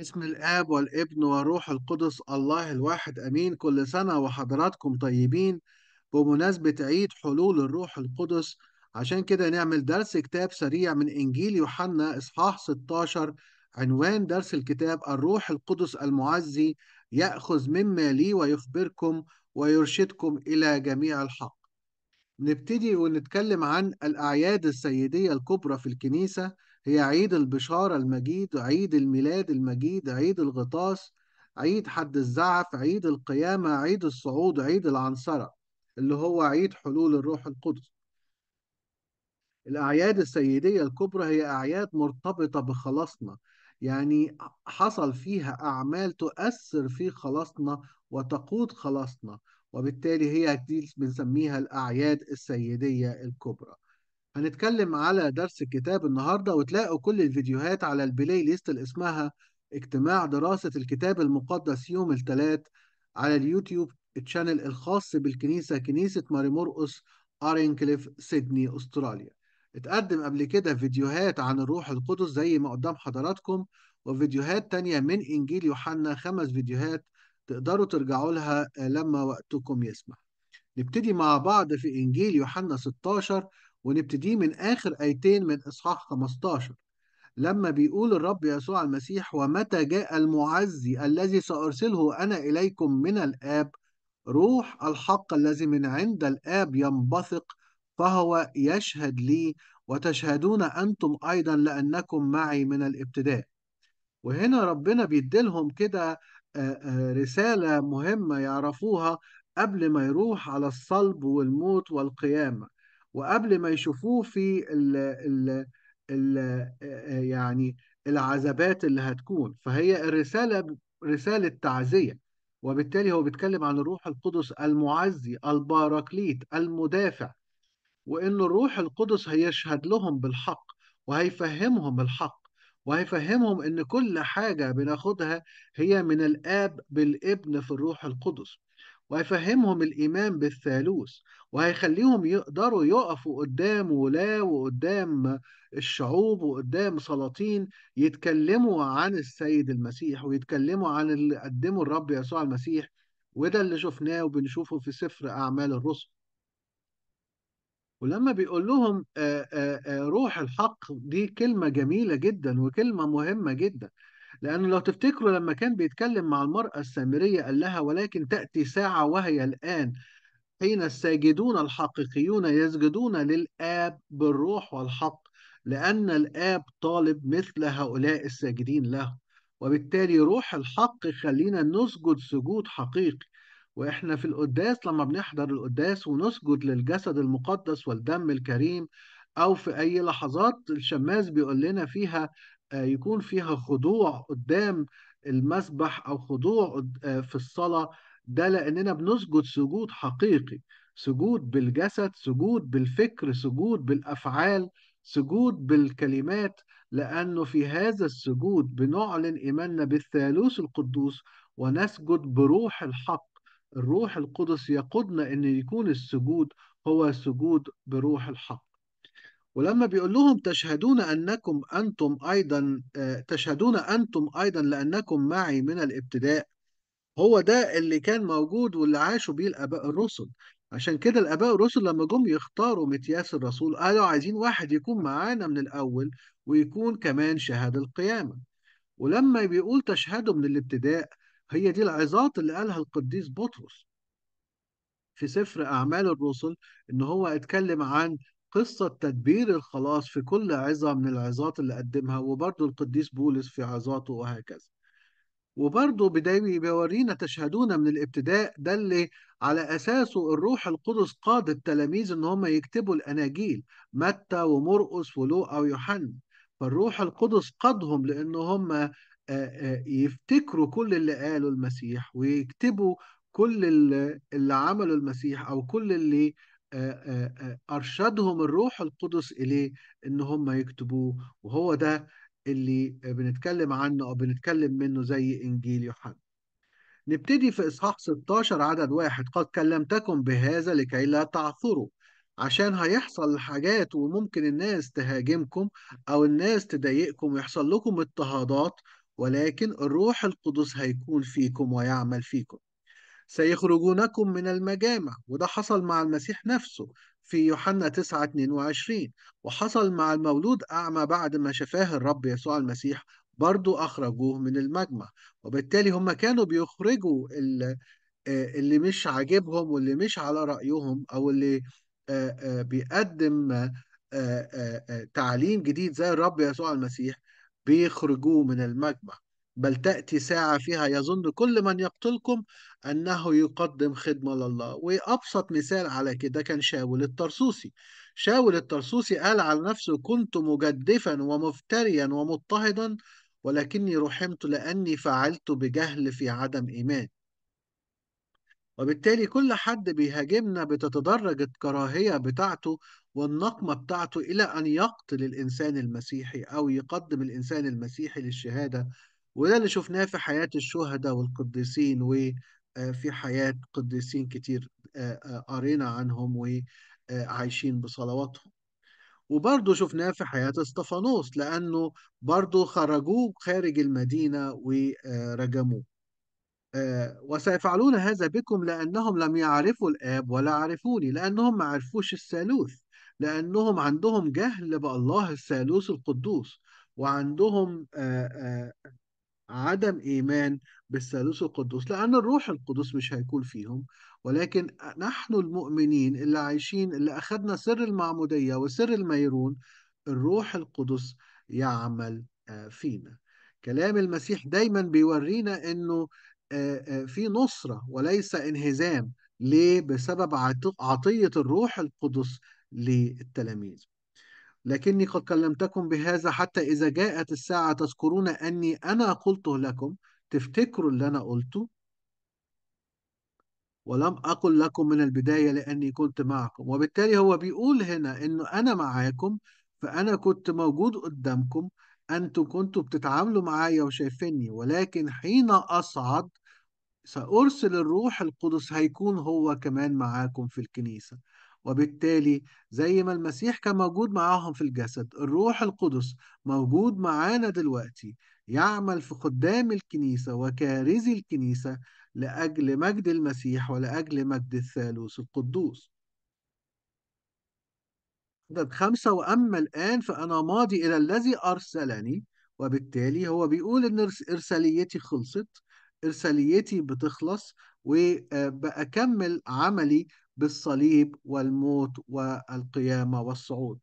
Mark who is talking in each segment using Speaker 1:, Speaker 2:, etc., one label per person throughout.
Speaker 1: باسم الآب والابن والروح القدس الله الواحد أمين كل سنة وحضراتكم طيبين بمناسبة عيد حلول الروح القدس عشان كده نعمل درس كتاب سريع من إنجيل يوحنا إصحاح 16 عنوان درس الكتاب الروح القدس المعزي يأخذ مما لي ويخبركم ويرشدكم إلى جميع الحق نبتدي ونتكلم عن الأعياد السيدية الكبرى في الكنيسة هي عيد البشارة المجيد عيد الميلاد المجيد عيد الغطاس عيد حد الزعف عيد القيامة عيد الصعود عيد العنصرة اللي هو عيد حلول الروح القدس الأعياد السيدية الكبرى هي أعياد مرتبطة بخلاصنا يعني حصل فيها أعمال تؤثر في خلاصنا وتقود خلاصنا وبالتالي هي دي بنسميها الأعياد السيدية الكبرى هنتكلم على درس الكتاب النهارده وتلاقوا كل الفيديوهات على البلاي ليست اللي اسمها اجتماع دراسة الكتاب المقدس يوم الثلاث على اليوتيوب التشانل الخاص بالكنيسة كنيسة ماري مرقص أرينكليف سيدني أستراليا اتقدم قبل كده فيديوهات عن الروح القدس زي ما قدام حضراتكم وفيديوهات تانية من إنجيل يوحنا خمس فيديوهات تقدروا ترجعوا لها لما وقتكم يسمح نبتدي مع بعض في إنجيل يوحنا 16 ونبتدي من آخر آيتين من إصحاح 15 لما بيقول الرب يسوع المسيح ومتى جاء المعزي الذي سأرسله أنا إليكم من الآب روح الحق الذي من عند الآب ينبثق فهو يشهد لي وتشهدون أنتم أيضا لأنكم معي من الابتداء وهنا ربنا بيدلهم كده رسالة مهمة يعرفوها قبل ما يروح على الصلب والموت والقيامة وقبل ما يشوفوه في الـ الـ الـ آه، آه، يعني العذابات اللي هتكون فهي الرسالة رسالة تعزية وبالتالي هو بيتكلم عن الروح القدس المعزي الباراكليت المدافع وإن الروح القدس هيشهد لهم بالحق وهيفهمهم الحق وهيفهمهم إن كل حاجة بناخدها هي من الآب بالابن في الروح القدس وهيفهمهم الإيمان بالثالوث وهيخليهم يقدروا يقفوا قدام ولاة وقدام الشعوب وقدام سلاطين يتكلموا عن السيد المسيح ويتكلموا عن اللي قدمه الرب يسوع المسيح وده اللي شفناه وبنشوفه في سفر أعمال الرسل ولما بيقول لهم روح الحق دي كلمة جميلة جدا وكلمة مهمة جدا لأنه لو تفتكروا لما كان بيتكلم مع المرأة السامرية قال لها ولكن تأتي ساعة وهي الآن حين الساجدون الحقيقيون يسجدون للآب بالروح والحق لأن الآب طالب مثل هؤلاء الساجدين له وبالتالي روح الحق يخلينا نسجد سجود حقيقي واحنا في القداس لما بنحضر القداس ونسجد للجسد المقدس والدم الكريم او في اي لحظات الشماس بيقول لنا فيها آه، يكون فيها خضوع قدام المسبح او خضوع آه، في الصلاه ده لاننا بنسجد سجود حقيقي سجود بالجسد سجود بالفكر سجود بالافعال سجود بالكلمات لانه في هذا السجود بنعلن ايماننا بالثالوث القدوس ونسجد بروح الحق الروح القدس يقودنا ان يكون السجود هو سجود بروح الحق ولما بيقول لهم تشهدون انكم انتم ايضا آه، تشهدون انتم ايضا لانكم معي من الابتداء هو ده اللي كان موجود واللي عاشوا بيه الاباء الرسل عشان كده الاباء الرسل لما جم يختاروا متياس الرسول قالوا عايزين واحد يكون معانا من الاول ويكون كمان شهاد القيامه ولما بيقول تشهدوا من الابتداء هي دي العظات اللي قالها القديس بطرس في سفر اعمال الرسل ان هو اتكلم عن قصة تدبير الخلاص في كل عظة من العظات اللي قدمها وبرضه القديس بولس في عظاته وهكذا وبرضه بداية بيورينا تشهدون من الابتداء ده اللي على أساسه الروح القدس قاد التلاميذ إن هم يكتبوا الأناجيل متى ومرقس ولوقا ويوحنا فالروح القدس قادهم لأن هم يفتكروا كل اللي قاله المسيح ويكتبوا كل اللي عمله المسيح أو كل اللي أرشدهم الروح القدس إليه إن هم يكتبوه وهو ده اللي بنتكلم عنه أو بنتكلم منه زي إنجيل يوحنا نبتدي في إصحاح 16 عدد واحد قد كلمتكم بهذا لكي لا تعثروا عشان هيحصل حاجات وممكن الناس تهاجمكم أو الناس تضايقكم ويحصل لكم اضطهادات ولكن الروح القدس هيكون فيكم ويعمل فيكم سيخرجونكم من المجامع وده حصل مع المسيح نفسه في يوحنا 9 22 وحصل مع المولود أعمى بعد ما شفاه الرب يسوع المسيح برضو أخرجوه من المجمع وبالتالي هم كانوا بيخرجوا آه، اللي مش عاجبهم واللي مش على رأيهم أو اللي آه، آه، بيقدم تعليم جديد زي الرب يسوع المسيح بيخرجوه من المجمع بل تأتي ساعة فيها يظن كل من يقتلكم أنه يقدم خدمة لله وأبسط مثال على كده كان شاول الطرسوسي شاول الطرسوسي قال على نفسه كنت مجدفا ومفتريا ومضطهدا ولكني رحمت لأني فعلت بجهل في عدم إيمان وبالتالي كل حد بيهاجمنا بتتدرج الكراهية بتاعته والنقمة بتاعته إلى أن يقتل الإنسان المسيحي أو يقدم الإنسان المسيحي للشهادة وده اللي شفناه في حياة الشهداء والقديسين وفي آه، حياة قديسين كتير آه، آه، قرينا عنهم وعايشين بصلواتهم وبرضه شفناه في حياة استفانوس لأنه برضه خرجوه خارج المدينة ورجموه وسيفعلون هذا بكم لأنهم لم يعرفوا الآب ولا عرفوني لأنهم ما عرفوش الثالوث لأنهم عندهم جهل بالله الثالوث القدوس وعندهم عدم إيمان بالثالوث القدوس لأن الروح القدس مش هيكون فيهم ولكن نحن المؤمنين اللي عايشين اللي أخذنا سر المعمودية وسر الميرون الروح القدس يعمل آه، فينا كلام المسيح دايما بيورينا أنه آه، آه، في نصرة وليس انهزام ليه؟ بسبب عطية الروح القدس للتلاميذ لكني قد كلمتكم بهذا حتى إذا جاءت الساعة تذكرون أني أنا قلته لكم تفتكروا اللي أنا قلته ولم أقل لكم من البداية لأني كنت معكم وبالتالي هو بيقول هنا إنه أنا معاكم فأنا كنت موجود قدامكم أنتم كنتوا بتتعاملوا معايا وشايفيني ولكن حين أصعد سأرسل الروح القدس هيكون هو كمان معاكم في الكنيسة وبالتالي زي ما المسيح كان موجود معاهم في الجسد الروح القدس موجود معانا دلوقتي يعمل في خدام الكنيسة وكارزي الكنيسة لأجل مجد المسيح ولأجل مجد الثالوث القدوس عدد خمسة وأما الآن فأنا ماضي إلى الذي أرسلني وبالتالي هو بيقول إن إرساليتي خلصت إرساليتي بتخلص وبأكمل آه، عملي بالصليب والموت والقيامة والصعود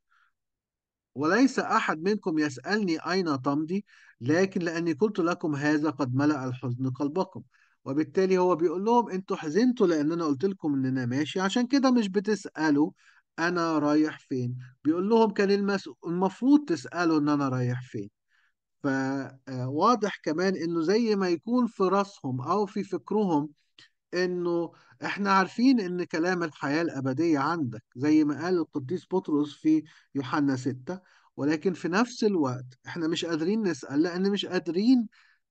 Speaker 1: وليس أحد منكم يسألني أين تمضي لكن لأني قلت لكم هذا قد ملأ الحزن قلبكم وبالتالي هو بيقول لهم انتوا حزنتوا لأن أنا قلت لكم إن أنا ماشي عشان كده مش بتسألوا أنا رايح فين بيقول لهم كان المس... المفروض تسألوا إن أنا رايح فين فواضح آه، كمان إنه زي ما يكون في راسهم أو في فكرهم انه احنا عارفين ان كلام الحياه الابديه عندك زي ما قال القديس بطرس في يوحنا 6 ولكن في نفس الوقت احنا مش قادرين نسال لان مش قادرين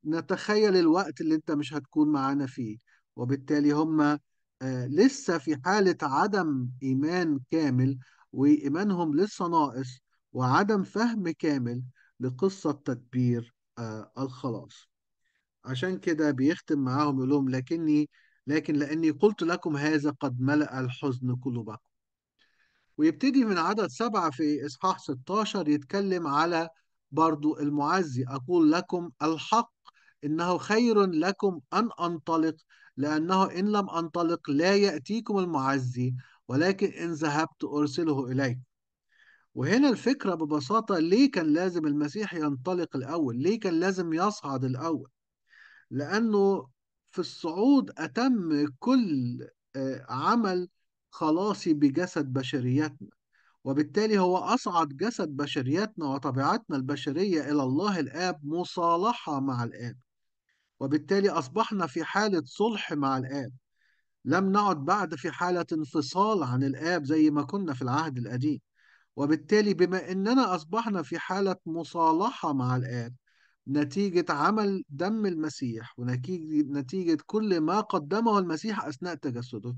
Speaker 1: نتخيل الوقت اللي انت مش هتكون معانا فيه وبالتالي هم آه، لسه في حاله عدم ايمان كامل وايمانهم لسه ناقص وعدم فهم كامل لقصه تدبير آه، الخلاص عشان كده بيختم معاهم يقول لهم لكني لكن لأني قلت لكم هذا قد ملأ الحزن قلوبكم ويبتدي من عدد سبعة في إصحاح 16 يتكلم على برضو المعزي أقول لكم الحق إنه خير لكم أن أنطلق لأنه إن لم أنطلق لا يأتيكم المعزي ولكن إن ذهبت أرسله إليكم وهنا الفكرة ببساطة ليه كان لازم المسيح ينطلق الأول ليه كان لازم يصعد الأول لأنه في الصعود أتم كل آه، عمل خلاصي بجسد بشريتنا وبالتالي هو أصعد جسد بشريتنا وطبيعتنا البشرية إلى الله الآب مصالحة مع الآب وبالتالي أصبحنا في حالة صلح مع الآب لم نعد بعد في حالة انفصال عن الآب زي ما كنا في العهد القديم وبالتالي بما أننا أصبحنا في حالة مصالحة مع الآب نتيجة عمل دم المسيح ونتيجة كل ما قدمه المسيح أثناء تجسده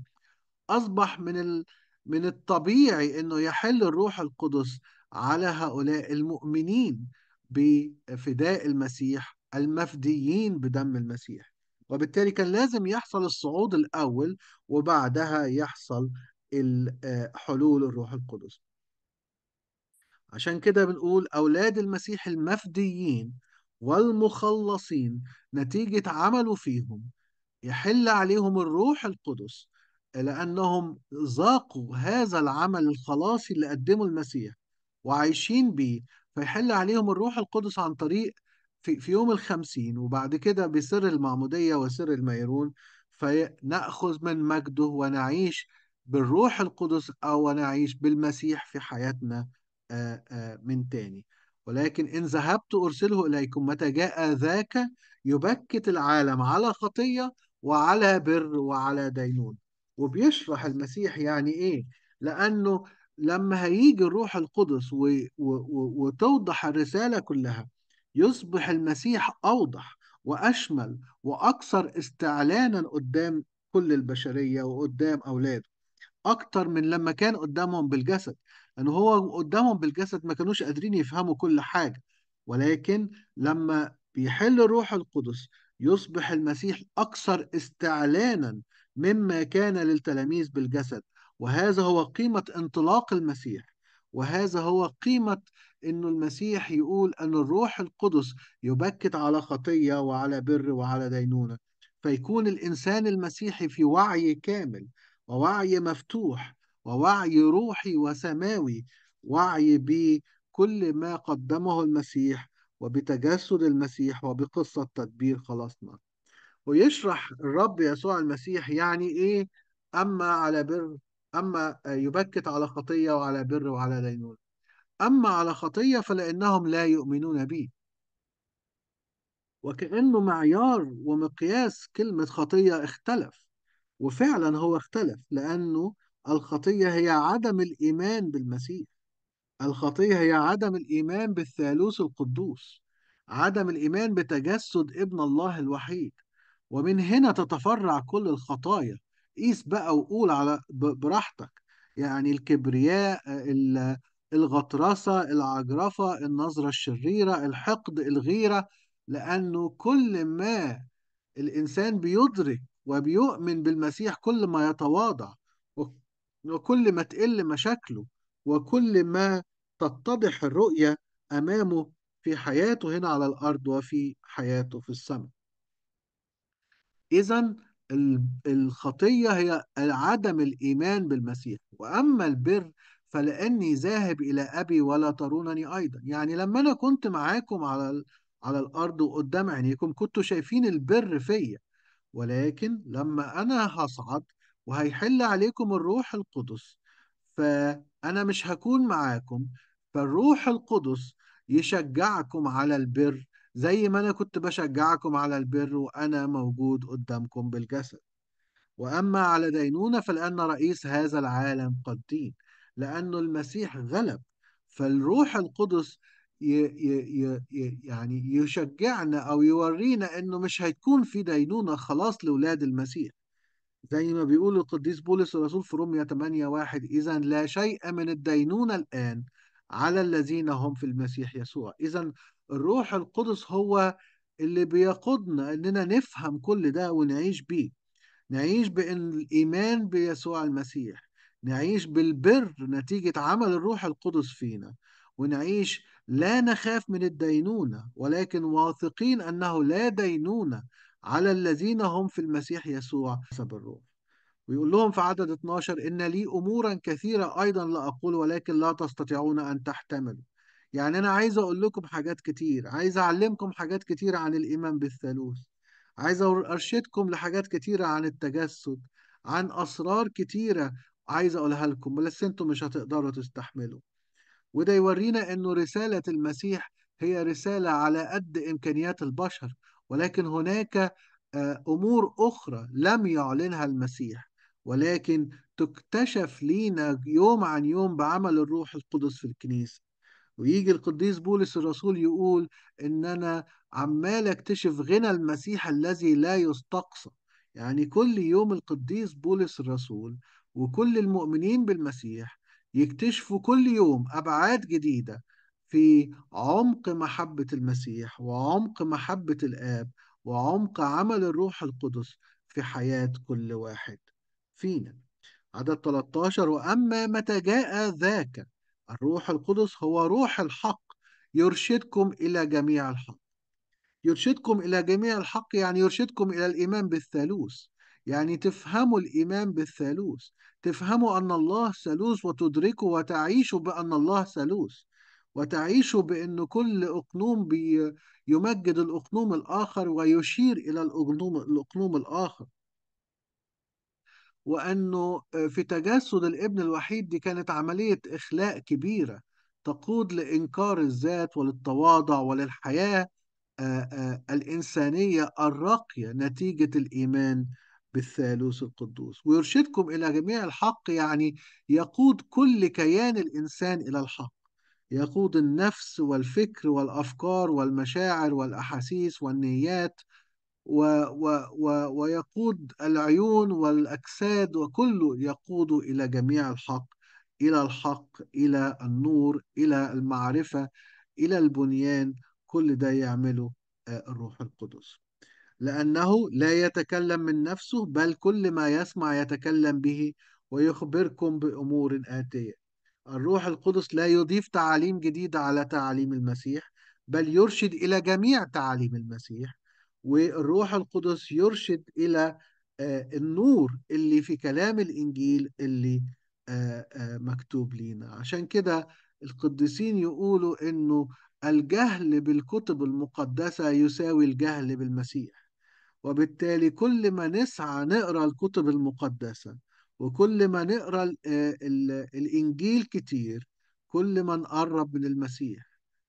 Speaker 1: أصبح من ال... من الطبيعي أنه يحل الروح القدس على هؤلاء المؤمنين بفداء المسيح المفديين بدم المسيح وبالتالي كان لازم يحصل الصعود الأول وبعدها يحصل آه، حلول الروح القدس عشان كده بنقول أولاد المسيح المفديين والمخلصين نتيجة عمله فيهم يحل عليهم الروح القدس لأنهم ذاقوا هذا العمل الخلاصي اللي قدمه المسيح وعايشين بيه فيحل عليهم الروح القدس عن طريق في, في يوم الخمسين وبعد كده بسر المعمودية وسر الميرون فنأخذ من مجده ونعيش بالروح القدس أو نعيش بالمسيح في حياتنا آه، آه، من تاني ولكن إن ذهبت أرسله إليكم متى جاء ذاك يبكت العالم على خطية وعلى بر وعلى دينون وبيشرح المسيح يعني إيه لأنه لما هيجي الروح القدس و... و... و... وتوضح الرسالة كلها يصبح المسيح أوضح وأشمل وأكثر استعلانا قدام كل البشرية وقدام أولاده أكتر من لما كان قدامهم بالجسد لأنه هو قدامهم بالجسد ما كانوش قادرين يفهموا كل حاجة ولكن لما بيحل الروح القدس يصبح المسيح أكثر استعلانا مما كان للتلاميذ بالجسد وهذا هو قيمة انطلاق المسيح وهذا هو قيمة أن المسيح يقول أن الروح القدس يبكت على خطية وعلى بر وعلى دينونة فيكون الإنسان المسيحي في وعي كامل ووعي مفتوح ووعي روحي وسماوي وعي بكل ما قدمه المسيح وبتجسد المسيح وبقصة تدبير خلاصنا ويشرح الرب يسوع المسيح يعني إيه أما على بر أما يبكت على خطية وعلى بر وعلى دينونة أما على خطية فلأنهم لا يؤمنون بي وكأنه معيار ومقياس كلمة خطية اختلف وفعلا هو اختلف لأنه الخطية هي عدم الإيمان بالمسيح الخطية هي عدم الإيمان بالثالوث القدوس عدم الإيمان بتجسد ابن الله الوحيد ومن هنا تتفرع كل الخطايا قيس بقى وقول على براحتك يعني الكبرياء الغطرسة العجرفة النظرة الشريرة الحقد الغيرة لأنه كل ما الإنسان بيدرك وبيؤمن بالمسيح كل ما يتواضع وكل ما تقل مشاكله وكل ما تتضح الرؤية أمامه في حياته هنا على الأرض وفي حياته في السماء إذا الخطية هي عدم الإيمان بالمسيح وأما البر فلأني ذاهب إلى أبي ولا ترونني أيضا يعني لما أنا كنت معاكم على على الأرض وقدام عينيكم كنتوا شايفين البر فيا ولكن لما أنا هصعد وهيحل عليكم الروح القدس فأنا مش هكون معاكم فالروح القدس يشجعكم على البر زي ما أنا كنت بشجعكم على البر وأنا موجود قدامكم بالجسد وأما على دينونة فلأن رئيس هذا العالم قد دين لأنه المسيح غلب فالروح القدس ي ي ي يعني يشجعنا أو يورينا أنه مش هيكون في دينونة خلاص لأولاد المسيح زي ما بيقول القديس بولس الرسول في رومية 8 واحد إذا لا شيء من الدينونة الآن على الذين هم في المسيح يسوع إذا الروح القدس هو اللي بيقودنا إننا نفهم كل ده ونعيش بيه نعيش بإن الإيمان بيسوع المسيح نعيش بالبر نتيجة عمل الروح القدس فينا ونعيش لا نخاف من الدينونة ولكن واثقين أنه لا دينونة على الذين هم في المسيح يسوع حسب الروح ويقول لهم في عدد 12 إن لي أمورا كثيرة أيضا لا أقول ولكن لا تستطيعون أن تحتملوا يعني أنا عايز أقول لكم حاجات كتير عايز أعلمكم حاجات كتيرة عن الإيمان بالثالوث عايز أرشدكم لحاجات كتيرة عن التجسد عن أسرار كتيرة عايز أقولها لكم بس أنتم مش هتقدروا تستحملوا وده يورينا إنه رسالة المسيح هي رسالة على قد إمكانيات البشر ولكن هناك آه، امور اخرى لم يعلنها المسيح ولكن تكتشف لينا يوم عن يوم بعمل الروح القدس في الكنيسه ويجي القديس بولس الرسول يقول ان انا عمال اكتشف غنى المسيح الذي لا يستقصى يعني كل يوم القديس بولس الرسول وكل المؤمنين بالمسيح يكتشفوا كل يوم ابعاد جديده في عمق محبة المسيح وعمق محبة الآب وعمق عمل الروح القدس في حياة كل واحد فينا عدد 13 وأما متى جاء ذاك الروح القدس هو روح الحق يرشدكم إلى جميع الحق يرشدكم إلى جميع الحق يعني يرشدكم إلى الإيمان بالثالوث يعني تفهموا الإيمان بالثالوث تفهموا أن الله ثالوث وتدركوا وتعيشوا بأن الله ثالوث وتعيش بأن كل أقنوم يمجد الأقنوم الآخر ويشير إلى الأقنوم, الأقنوم الآخر وأنه في تجسد الابن الوحيد دي كانت عملية إخلاء كبيرة تقود لإنكار الذات وللتواضع وللحياة الإنسانية الراقية نتيجة الإيمان بالثالوث القدوس ويرشدكم إلى جميع الحق يعني يقود كل كيان الإنسان إلى الحق يقود النفس والفكر والافكار والمشاعر والاحاسيس والنيات و و و ويقود العيون والاجساد وكله يقود الى جميع الحق الى الحق الى النور الى المعرفه الى البنيان كل ده يعمله آه، الروح القدس لأنه لا يتكلم من نفسه بل كل ما يسمع يتكلم به ويخبركم بأمور آتية الروح القدس لا يضيف تعاليم جديدة على تعاليم المسيح بل يرشد إلى جميع تعاليم المسيح والروح القدس يرشد إلى آه، النور اللي في كلام الإنجيل اللي آه، آه، مكتوب لينا عشان كده القديسين يقولوا إنه الجهل بالكتب المقدسة يساوي الجهل بالمسيح وبالتالي كل ما نسعى نقرأ الكتب المقدسة وكل ما نقرا الانجيل كتير كل ما نقرب من المسيح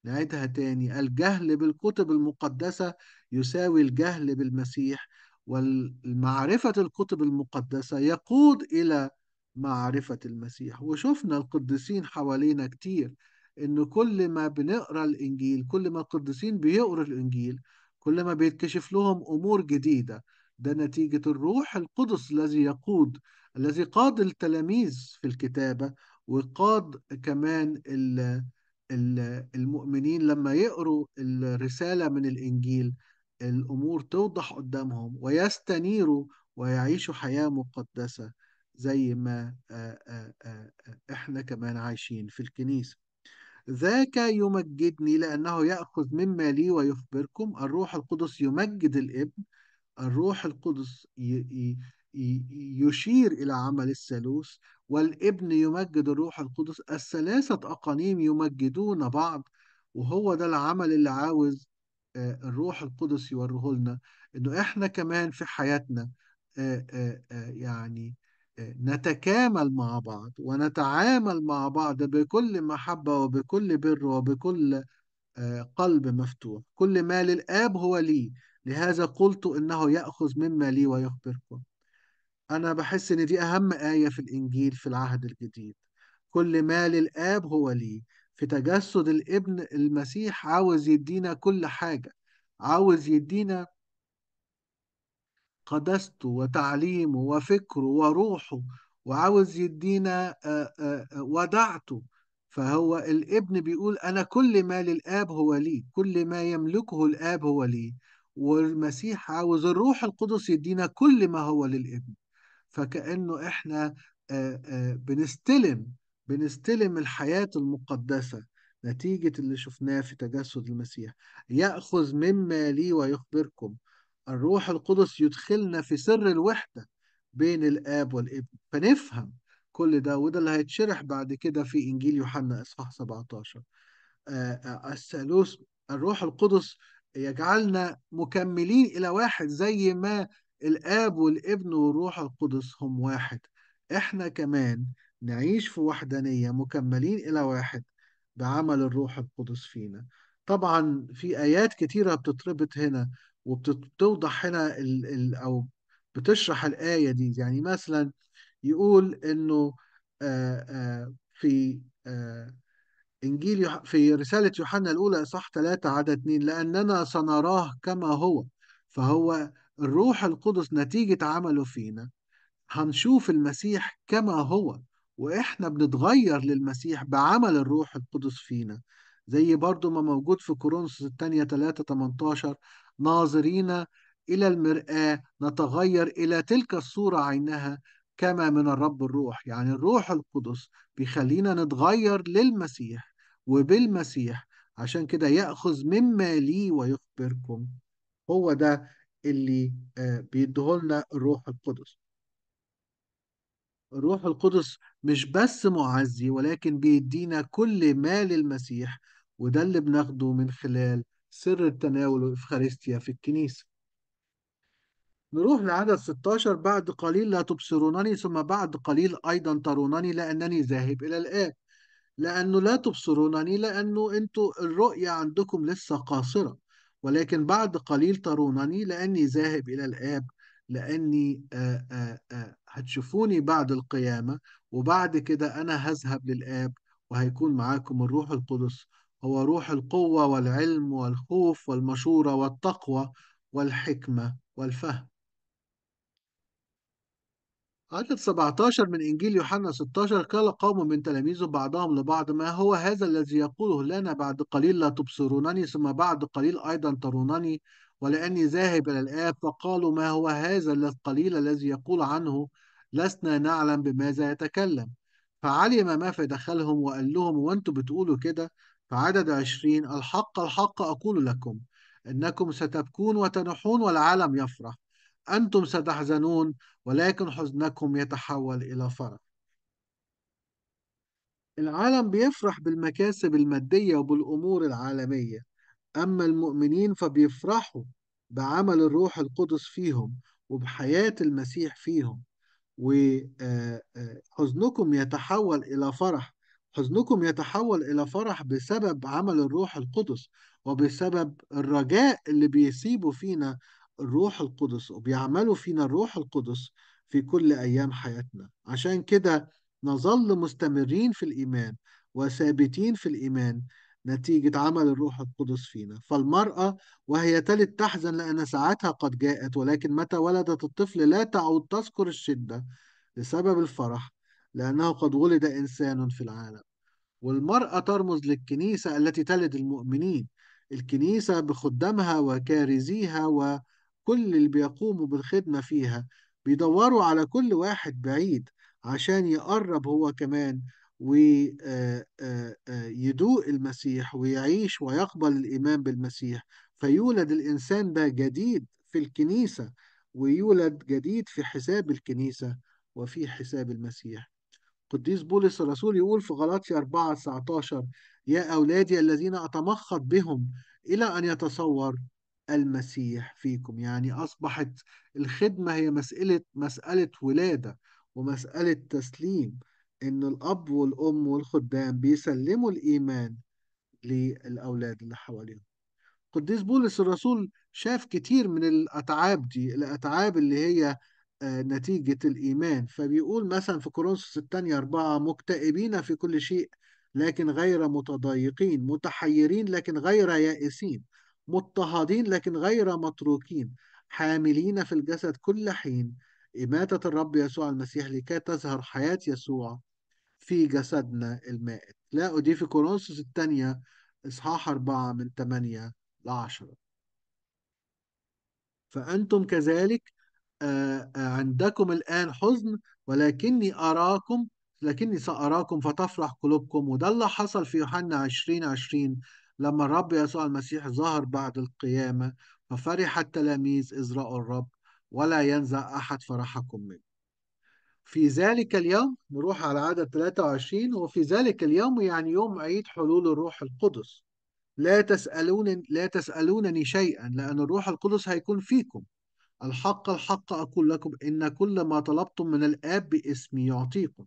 Speaker 1: نعيدها تاني الجهل بالكتب المقدسه يساوي الجهل بالمسيح والمعرفه الكتب المقدسه يقود الى معرفه المسيح وشفنا القديسين حوالينا كتير ان كل ما بنقرا الانجيل كل ما القديسين بيقروا الانجيل كل ما بيتكشف لهم امور جديده ده نتيجه الروح القدس الذي يقود الذي قاد التلاميذ في الكتابة وقاد كمان المؤمنين لما يقروا الرسالة من الإنجيل الأمور توضح قدامهم ويستنيروا ويعيشوا حياة مقدسة زي ما آه، آه، آه، إحنا كمان عايشين في الكنيسة ذاك يمجدني لأنه يأخذ مما لي ويخبركم الروح القدس يمجد الإبن الروح القدس ي... ي... يشير إلى عمل الثالوث والابن يمجد الروح القدس الثلاثة أقانيم يمجدون بعض وهو ده العمل اللي عاوز آه، الروح القدس يوريه لنا إنه إحنا كمان في حياتنا آه، آه، يعني نتكامل مع بعض ونتعامل مع بعض بكل محبة وبكل بر وبكل قلب مفتوح كل ما للآب هو لي لهذا قلت إنه يأخذ مما لي ويخبركم أنا بحس إن دي أهم آية في الإنجيل في العهد الجديد كل ما للآب هو لي في تجسد الابن المسيح عاوز يدينا كل حاجة عاوز يدينا قدسته وتعليمه وفكره وروحه وعاوز يدينا آه، آه، آه، ودعته فهو الابن بيقول أنا كل ما للآب هو لي كل ما يملكه الآب هو لي والمسيح عاوز الروح القدس يدينا كل ما هو للابن فكأنه إحنا آه، آه، بنستلم بنستلم الحياة المقدسة نتيجة اللي شفناه في تجسد المسيح يأخذ مما لي ويخبركم الروح القدس يدخلنا في سر الوحدة بين الآب والابن فنفهم كل ده وده اللي هيتشرح بعد كده في إنجيل يوحنا إصحاح 17 آه، الثالوث الروح القدس يجعلنا مكملين إلى واحد زي ما الآب والابن والروح القدس هم واحد إحنا كمان نعيش في وحدانية مكملين إلى واحد بعمل الروح القدس فينا طبعا في آيات كتيرة بتتربط هنا وبتوضح هنا الـ الـ أو بتشرح الآية دي يعني مثلا يقول إنه آه، آه، في آه، إنجيل في رسالة يوحنا الأولى صح 3 عدد 2 لأننا سنراه كما هو فهو الروح القدس نتيجة عمله فينا هنشوف المسيح كما هو وإحنا بنتغير للمسيح بعمل الروح القدس فينا زي برضو ما موجود في كورنثوس الثانية 3 18 ناظرين إلى المرآة نتغير إلى تلك الصورة عينها كما من الرب الروح يعني الروح القدس بيخلينا نتغير للمسيح وبالمسيح عشان كده يأخذ مما لي ويخبركم هو ده اللي آه، بيديهولنا الروح القدس الروح القدس مش بس معزي ولكن بيدينا كل ما للمسيح وده اللي بناخده من خلال سر التناول الافخارستيا في الكنيسة نروح لعدد 16 بعد قليل لا تبصرونني ثم بعد قليل أيضا ترونني لأنني ذاهب إلى الآب لأنه لا تبصرونني لأنه أنتوا الرؤية عندكم لسه قاصرة ولكن بعد قليل ترونني لأني ذاهب إلى الآب لأني آآ آه، آآ آه، آه، هتشوفوني بعد القيامة وبعد كده أنا هذهب للآب وهيكون معاكم الروح القدس هو روح القوة والعلم والخوف والمشورة والتقوى والحكمة والفهم عدد 17 من إنجيل يوحنا 16 قال قوم من تلاميذه بعضهم لبعض ما هو هذا الذي يقوله لنا بعد قليل لا تبصرونني ثم بعد قليل أيضا ترونني ولأني ذاهب إلى الآب فقالوا ما هو هذا القليل الذي يقول عنه لسنا نعلم بماذا يتكلم فعلم ما في دخلهم وقال لهم وأنتم بتقولوا كده فعدد عشرين الحق الحق أقول لكم إنكم ستبكون وتنحون والعالم يفرح أنتم ستحزنون ولكن حزنكم يتحول إلى فرح العالم بيفرح بالمكاسب المادية وبالأمور العالمية أما المؤمنين فبيفرحوا بعمل الروح القدس فيهم وبحياة المسيح فيهم وحزنكم آه، آه، يتحول إلى فرح حزنكم يتحول إلى فرح بسبب عمل الروح القدس وبسبب الرجاء اللي بيسيبه فينا الروح القدس وبيعملوا فينا الروح القدس في كل أيام حياتنا عشان كده نظل مستمرين في الإيمان وثابتين في الإيمان نتيجة عمل الروح القدس فينا فالمرأة وهي تلد تحزن لأن ساعتها قد جاءت ولكن متى ولدت الطفل لا تعود تذكر الشدة لسبب الفرح لأنه قد ولد إنسان في العالم والمرأة ترمز للكنيسة التي تلد المؤمنين الكنيسة بخدامها وكارزيها و... كل اللي بيقوموا بالخدمة فيها بيدوروا على كل واحد بعيد عشان يقرب هو كمان ويدوق آه، آه، آه، المسيح ويعيش ويقبل الإيمان بالمسيح فيولد الإنسان ده جديد في الكنيسة ويولد جديد في حساب الكنيسة وفي حساب المسيح قديس بولس الرسول يقول في غلطي 4 19 يا أولادي الذين أتمخض بهم إلى أن يتصور المسيح فيكم يعني أصبحت الخدمة هي مسألة مسألة ولادة ومسألة تسليم إن الأب والأم والخدام بيسلموا الإيمان للأولاد اللي حواليهم قديس بولس الرسول شاف كتير من الأتعاب دي الأتعاب اللي هي آه، نتيجة الإيمان فبيقول مثلا في كورنثوس الثانية أربعة مكتئبين في كل شيء لكن غير متضايقين متحيرين لكن غير يائسين مضطهدين لكن غير متروكين حاملين في الجسد كل حين إماتة الرب يسوع المسيح لكي تظهر حياة يسوع في جسدنا المائت لا تلاقوا في كورنثوس الثانية إصحاح أربعة من ثمانية لعشرة فأنتم كذلك آه، آه، عندكم الآن حزن ولكني أراكم لكني سأراكم فتفرح قلوبكم وده اللي حصل في يوحنا 20 20 لما الرب يسوع المسيح ظهر بعد القيامة ففرح التلاميذ إذ رأوا الرب ولا ينزع أحد فرحكم منه في ذلك اليوم نروح على عدد 23 وفي ذلك اليوم يعني يوم عيد حلول الروح القدس لا تسألون لا تسألونني شيئا لأن الروح القدس هيكون فيكم الحق الحق أقول لكم إن كل ما طلبتم من الآب باسمي يعطيكم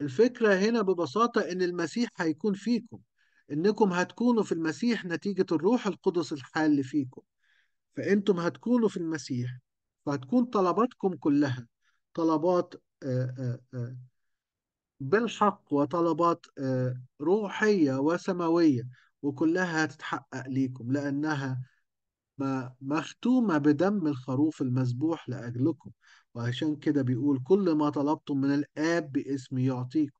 Speaker 1: الفكرة هنا ببساطة إن المسيح هيكون فيكم إنكم هتكونوا في المسيح نتيجة الروح القدس الحال فيكم فأنتم هتكونوا في المسيح فهتكون طلباتكم كلها طلبات آه، آه، آه، بالحق وطلبات روحية وسماوية وكلها هتتحقق ليكم لأنها مختومة بدم الخروف المذبوح لأجلكم وعشان كده بيقول كل ما طلبتم من الآب باسمي يعطيكم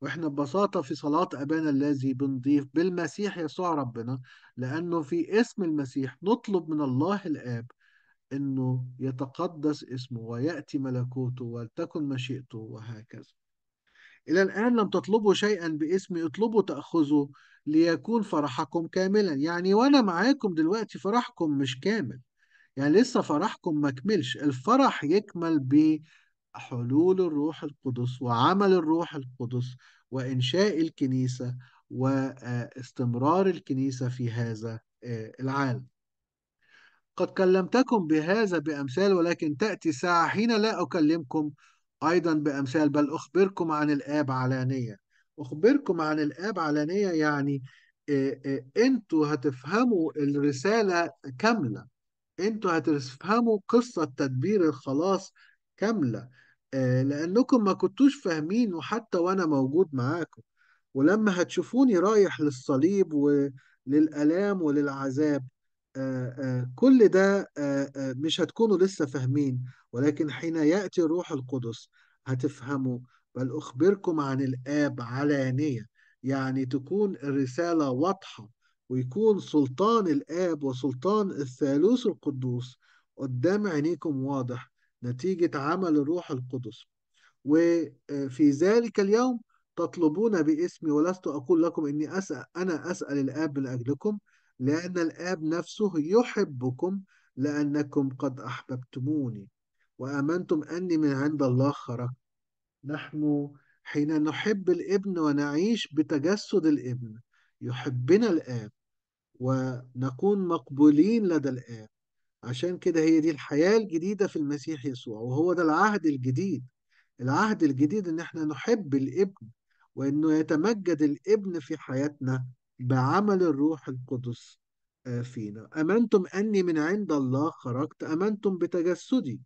Speaker 1: واحنا ببساطة في صلاة أبانا الذي بنضيف بالمسيح يسوع ربنا لأنه في اسم المسيح نطلب من الله الآب أنه يتقدس اسمه ويأتي ملكوته ولتكن مشيئته وهكذا إلى الآن لم تطلبوا شيئا باسمي اطلبوا تأخذوا ليكون فرحكم كاملا يعني وأنا معاكم دلوقتي فرحكم مش كامل يعني لسه فرحكم ما كملش الفرح يكمل بحلول الروح القدس وعمل الروح القدس وإنشاء الكنيسة واستمرار الكنيسة في هذا آه، العالم قد كلمتكم بهذا بأمثال ولكن تأتي ساعة حين لا أكلمكم أيضا بأمثال بل أخبركم عن الآب علانية أخبركم عن الآب علانية يعني آه، آه، أنتوا هتفهموا الرسالة كاملة انتوا هتفهموا قصة تدبير الخلاص كاملة آه، لأنكم ما كنتوش فاهمين وحتى وأنا موجود معاكم ولما هتشوفوني رايح للصليب وللألام وللعذاب آه، آه، كل ده مش هتكونوا لسه فاهمين ولكن حين يأتي الروح القدس هتفهموا بل أخبركم عن الآب علانية يعني تكون الرسالة واضحة ويكون سلطان الآب وسلطان الثالوث القدوس قدام عينيكم واضح نتيجة عمل الروح القدس وفي ذلك اليوم تطلبون باسمي ولست أقول لكم إني أسأل أنا أسأل الآب من أجلكم لأن الآب نفسه يحبكم لأنكم قد أحببتموني وآمنتم أني من عند الله خرجت نحن حين نحب الابن ونعيش بتجسد الابن يحبنا الآب ونكون مقبولين لدى الآب عشان كده هي دي الحياة الجديدة في المسيح يسوع وهو ده العهد الجديد العهد الجديد إن إحنا نحب الابن وإنه يتمجد الابن في حياتنا بعمل الروح القدس آه، فينا أمنتم أني من عند الله خرجت أمنتم بتجسدي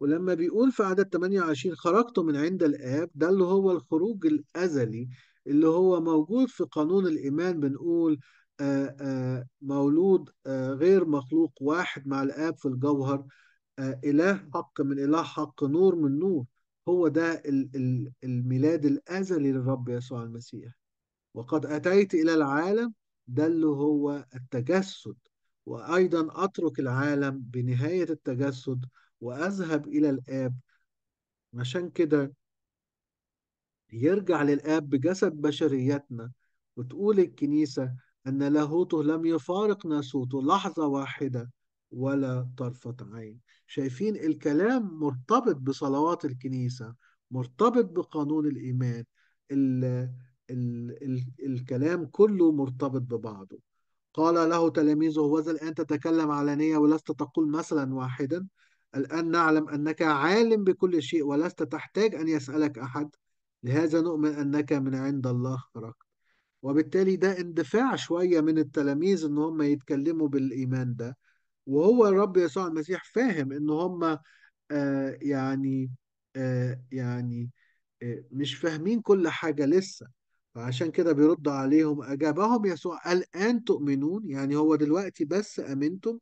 Speaker 1: ولما بيقول في عدد 28 خرجت من عند الآب ده اللي هو الخروج الأزلي اللي هو موجود في قانون الإيمان بنقول آه، آه، مولود آه، غير مخلوق واحد مع الآب في الجوهر إله حق من إله حق نور من نور هو ده الميلاد الأزلي للرب يسوع المسيح وقد أتيت إلى العالم ده اللي هو التجسد وأيضا أترك العالم بنهاية التجسد وأذهب إلى الآب عشان كده يرجع للآب بجسد بشريتنا وتقول الكنيسة أن لاهوته لم يفارق ناسوته لحظة واحدة ولا طرفة عين شايفين الكلام مرتبط بصلوات الكنيسة مرتبط بقانون الإيمان الـ الـ الـ الكلام كله مرتبط ببعضه قال له تلاميذه هوذا الآن تتكلم علانية ولست تقول مثلا واحدا الآن نعلم أنك عالم بكل شيء ولست تحتاج أن يسألك أحد لهذا نؤمن أنك من عند الله خرجت وبالتالي ده اندفاع شوية من التلاميذ إن هم يتكلموا بالإيمان ده وهو الرب يسوع المسيح فاهم إن هم آه يعني آه يعني آه مش فاهمين كل حاجة لسه فعشان كده بيرد عليهم أجابهم يسوع الآن تؤمنون يعني هو دلوقتي بس أمنتم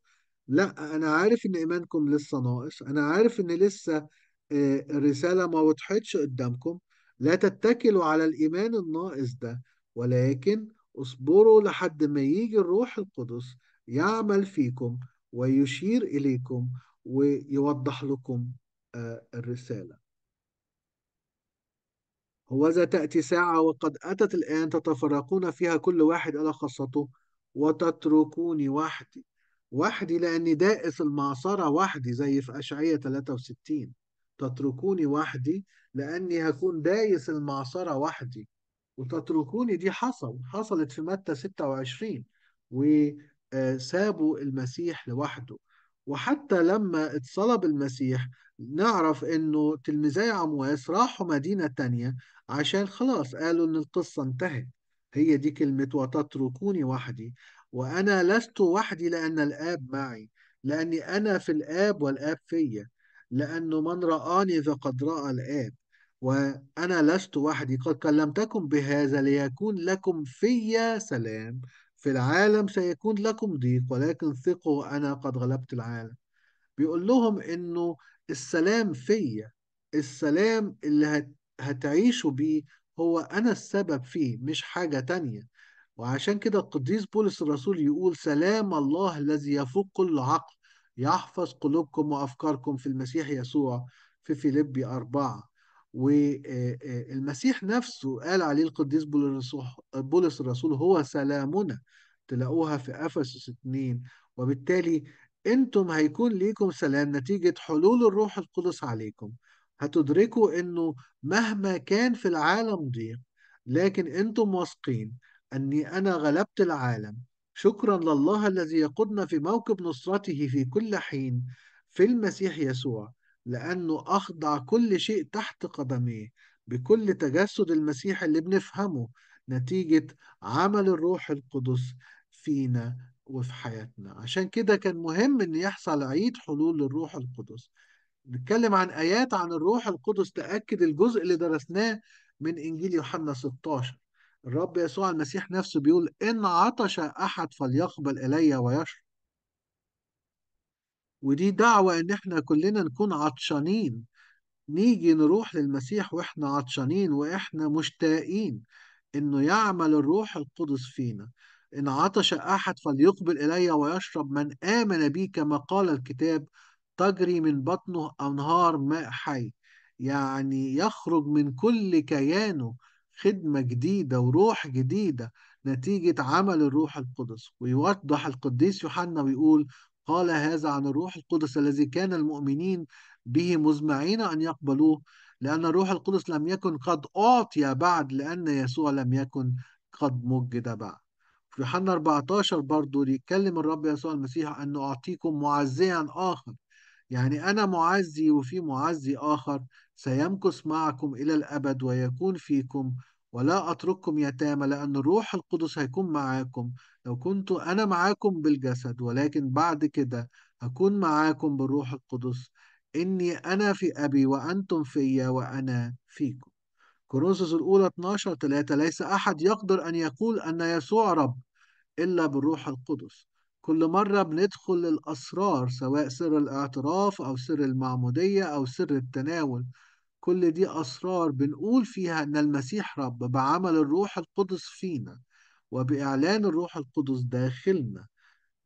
Speaker 1: لا أنا عارف إن إيمانكم لسه ناقص أنا عارف إن لسه آه، الرسالة ما وضحتش قدامكم لا تتكلوا على الإيمان الناقص ده ولكن اصبروا لحد ما يجي الروح القدس يعمل فيكم ويشير إليكم ويوضح لكم آه، الرسالة هوذا تأتي ساعة وقد أتت الآن تتفرقون فيها كل واحد على خاصته وتتركوني وحدي وحدي لأني دائس المعصرة وحدي زي في أشعية 63 تتركوني وحدي لأني هكون دايس المعصرة وحدي وتتركوني دي حصل حصلت في متى 26 وسابوا المسيح لوحده وحتى لما اتصلب المسيح نعرف انه تلميذي عمواس راحوا مدينة تانية عشان خلاص قالوا ان القصة انتهت هي دي كلمة وتتركوني وحدي وأنا لست وحدي لأن الآب معي لأني أنا في الآب والآب فيا لأنه من رآني فقد رأى الآب وأنا لست وحدي قد كلمتكم بهذا ليكون لكم في سلام في العالم سيكون لكم ضيق ولكن ثقوا أنا قد غلبت العالم بيقول لهم إنه السلام فيا السلام اللي هتعيشوا بيه هو أنا السبب فيه مش حاجة تانية وعشان كده القديس بولس الرسول يقول سلام الله الذي يفوق كل عقل يحفظ قلوبكم وأفكاركم في المسيح يسوع في فيليبي أربعة والمسيح آه، آه، نفسه قال عليه القديس بولس الرسول هو سلامنا تلاقوها في أفسس 2 وبالتالي انتم هيكون ليكم سلام نتيجة حلول الروح القدس عليكم هتدركوا انه مهما كان في العالم ضيق لكن انتم واثقين اني انا غلبت العالم شكرا لله الذي يقودنا في موكب نصرته في كل حين في المسيح يسوع لأنه أخضع كل شيء تحت قدميه بكل تجسد المسيح اللي بنفهمه نتيجة عمل الروح القدس فينا وفي حياتنا عشان كده كان مهم ان يحصل عيد حلول للروح القدس نتكلم عن آيات عن الروح القدس تأكد الجزء اللي درسناه من إنجيل يوحنا 16 الرب يسوع المسيح نفسه بيقول إن عطش أحد فليقبل إلي ويشرب ودي دعوة إن إحنا كلنا نكون عطشانين نيجي نروح للمسيح وإحنا عطشانين وإحنا مشتاقين إنه يعمل الروح القدس فينا إن عطش أحد فليقبل إلي ويشرب من آمن بي كما قال الكتاب تجري من بطنه أنهار ماء حي يعني يخرج من كل كيانه خدمة جديدة وروح جديدة نتيجة عمل الروح القدس ويوضح القديس يوحنا ويقول قال هذا عن الروح القدس الذي كان المؤمنين به مزمعين أن يقبلوه لأن الروح القدس لم يكن قد أعطي بعد لأن يسوع لم يكن قد مجد بعد في يوحنا 14 برضه يتكلم الرب يسوع المسيح أن أعطيكم معزيا آخر يعني أنا معزي وفي معزي آخر سيمكث معكم إلى الأبد ويكون فيكم ولا أترككم يتامى لأن الروح القدس هيكون معاكم لو كنت أنا معاكم بالجسد ولكن بعد كده هكون معاكم بالروح القدس إني أنا في أبي وأنتم فيا وأنا فيكم كورنثوس الأولى 12 3 ليس أحد يقدر أن يقول أن يسوع رب إلا بالروح القدس كل مرة بندخل الأسرار سواء سر الاعتراف أو سر المعمودية أو سر التناول كل دي أسرار بنقول فيها إن المسيح رب بعمل الروح القدس فينا وبإعلان الروح القدس داخلنا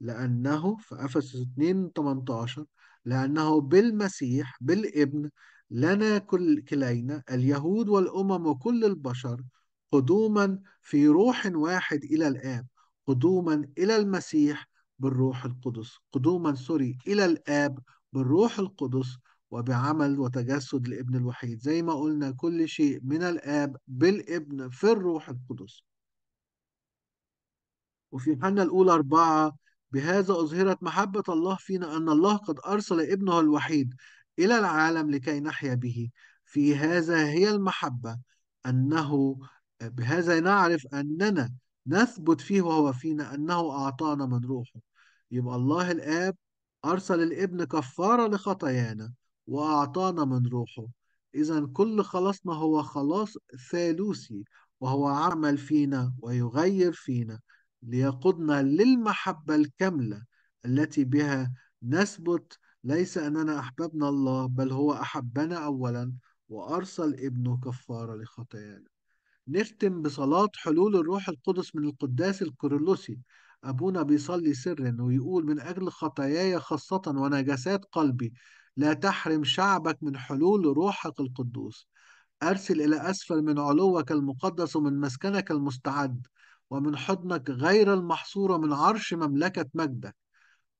Speaker 1: لأنه في أفسس 2 18 لأنه بالمسيح بالابن لنا كل كلينا اليهود والأمم وكل البشر قدوما في روح واحد إلى الآب قدوما إلى المسيح بالروح القدس قدوما سوري إلى الآب بالروح القدس وبعمل وتجسد الابن الوحيد زي ما قلنا كل شيء من الآب بالابن في الروح القدس وفي يوحنا الأولى أربعة بهذا أظهرت محبة الله فينا أن الله قد أرسل ابنه الوحيد إلى العالم لكي نحيا به في هذا هي المحبة أنه بهذا نعرف أننا نثبت فيه وهو فينا أنه أعطانا من روحه يبقى الله الآب أرسل الابن كفارة لخطايانا وأعطانا من روحه إذا كل خلاصنا هو خلاص ثالوثي وهو عمل فينا ويغير فينا ليقودنا للمحبة الكاملة التي بها نثبت ليس أننا أحببنا الله بل هو أحبنا أولا وأرسل ابنه كفارة لخطايانا نختم بصلاة حلول الروح القدس من القداس الكرولوسي أبونا بيصلي سرا ويقول من أجل خطاياي خاصة ونجاسات قلبي لا تحرم شعبك من حلول روحك القدوس أرسل إلى أسفل من علوك المقدس ومن مسكنك المستعد ومن حضنك غير المحصورة من عرش مملكة مجدك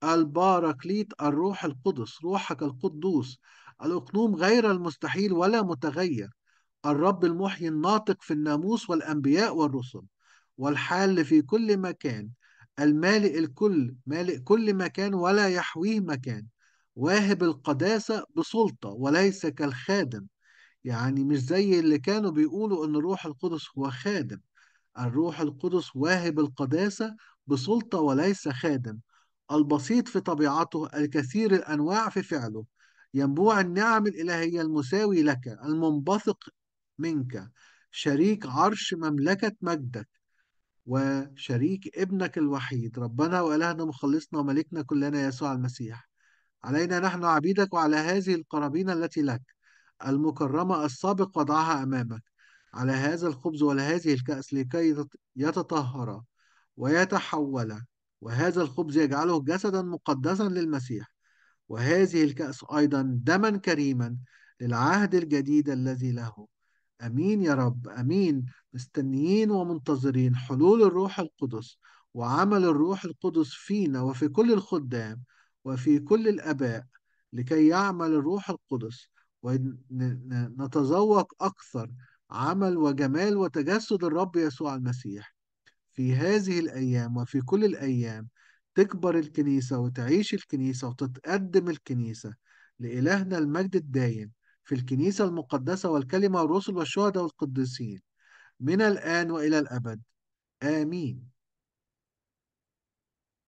Speaker 1: الباراكليت الروح القدس روحك القدوس الأقنوم غير المستحيل ولا متغير الرب المحيي الناطق في الناموس والأنبياء والرسل والحال في كل مكان المالئ الكل مالئ كل مكان ولا يحويه مكان واهب القداسة بسلطة وليس كالخادم يعني مش زي اللي كانوا بيقولوا ان الروح القدس هو خادم الروح القدس واهب القداسة بسلطة وليس خادم البسيط في طبيعته الكثير الأنواع في فعله ينبوع النعم الإلهية المساوي لك المنبثق منك شريك عرش مملكة مجدك وشريك ابنك الوحيد ربنا وإلهنا مخلصنا وملكنا كلنا يسوع المسيح علينا نحن عبيدك وعلى هذه القرابين التي لك المكرمة السابق وضعها أمامك على هذا الخبز ولهذه الكأس لكي يتطهر ويتحول وهذا الخبز يجعله جسدا مقدسا للمسيح وهذه الكأس أيضا دما كريما للعهد الجديد الذي له امين يا رب امين مستنيين ومنتظرين حلول الروح القدس وعمل الروح القدس فينا وفي كل الخدام وفي كل الاباء لكي يعمل الروح القدس ونتذوق اكثر عمل وجمال وتجسد الرب يسوع المسيح في هذه الايام وفي كل الايام تكبر الكنيسه وتعيش الكنيسه وتتقدم الكنيسه لالهنا المجد الدايم في الكنيسة المقدسة والكلمة والرسل والشهداء والقديسين من الآن وإلى الأبد آمين